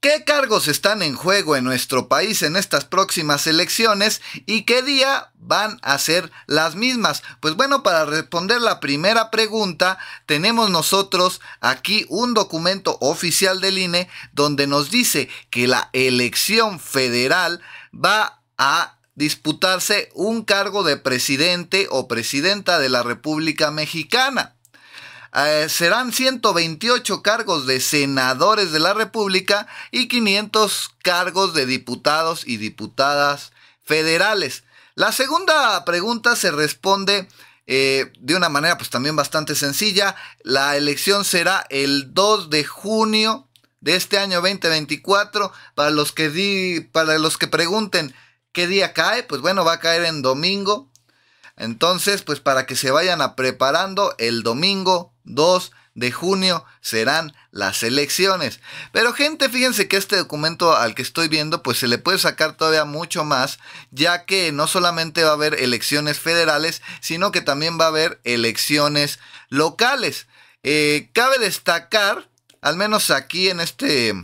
¿Qué cargos están en juego en nuestro país en estas próximas elecciones y qué día van a ser las mismas? Pues bueno, para responder la primera pregunta, tenemos nosotros aquí un documento oficial del INE donde nos dice que la elección federal va a disputarse un cargo de presidente o presidenta de la República Mexicana. Eh, serán 128 cargos de senadores de la República y 500 cargos de diputados y diputadas federales. La segunda pregunta se responde eh, de una manera pues también bastante sencilla. La elección será el 2 de junio de este año 2024. Para los que, para los que pregunten qué día cae, pues bueno, va a caer en domingo. Entonces, pues para que se vayan a preparando el domingo 2 de junio serán las elecciones. Pero gente, fíjense que este documento al que estoy viendo, pues se le puede sacar todavía mucho más, ya que no solamente va a haber elecciones federales, sino que también va a haber elecciones locales. Eh, cabe destacar, al menos aquí en este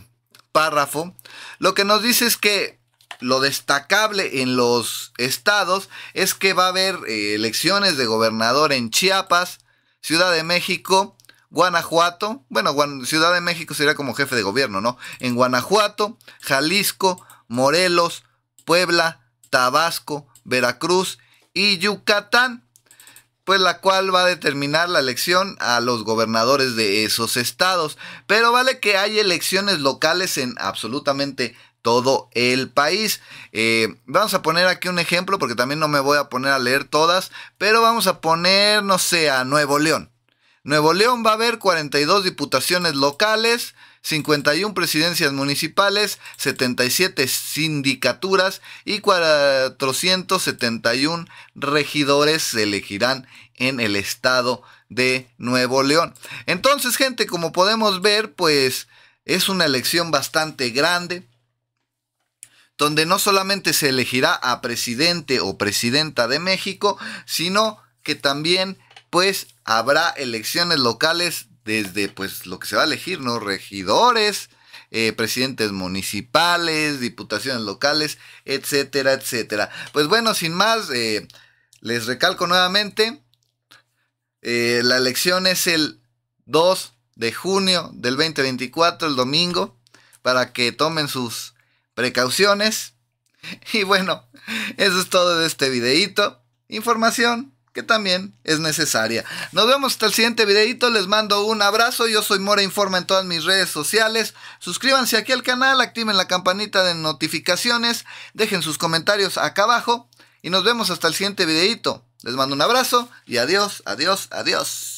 párrafo, lo que nos dice es que lo destacable en los estados es que va a haber eh, elecciones de gobernador en Chiapas, Ciudad de México, Guanajuato, bueno, Ciudad de México sería como jefe de gobierno, ¿no? En Guanajuato, Jalisco, Morelos, Puebla, Tabasco, Veracruz y Yucatán, pues la cual va a determinar la elección a los gobernadores de esos estados. Pero vale que hay elecciones locales en absolutamente todo el país. Eh, vamos a poner aquí un ejemplo porque también no me voy a poner a leer todas, pero vamos a poner, no sé, a Nuevo León. Nuevo León va a haber 42 diputaciones locales, 51 presidencias municipales, 77 sindicaturas y 471 regidores se elegirán en el estado de Nuevo León. Entonces, gente, como podemos ver, pues es una elección bastante grande donde no solamente se elegirá a presidente o presidenta de México, sino que también pues habrá elecciones locales desde pues lo que se va a elegir, ¿no? Regidores, eh, presidentes municipales, diputaciones locales, etcétera, etcétera. Pues bueno, sin más, eh, les recalco nuevamente, eh, la elección es el 2 de junio del 2024, el domingo, para que tomen sus precauciones. Y bueno, eso es todo de este videito. Información que también es necesaria. Nos vemos hasta el siguiente videito. Les mando un abrazo. Yo soy Mora Informa en todas mis redes sociales. Suscríbanse aquí al canal, activen la campanita de notificaciones, dejen sus comentarios acá abajo y nos vemos hasta el siguiente videito. Les mando un abrazo y adiós, adiós, adiós.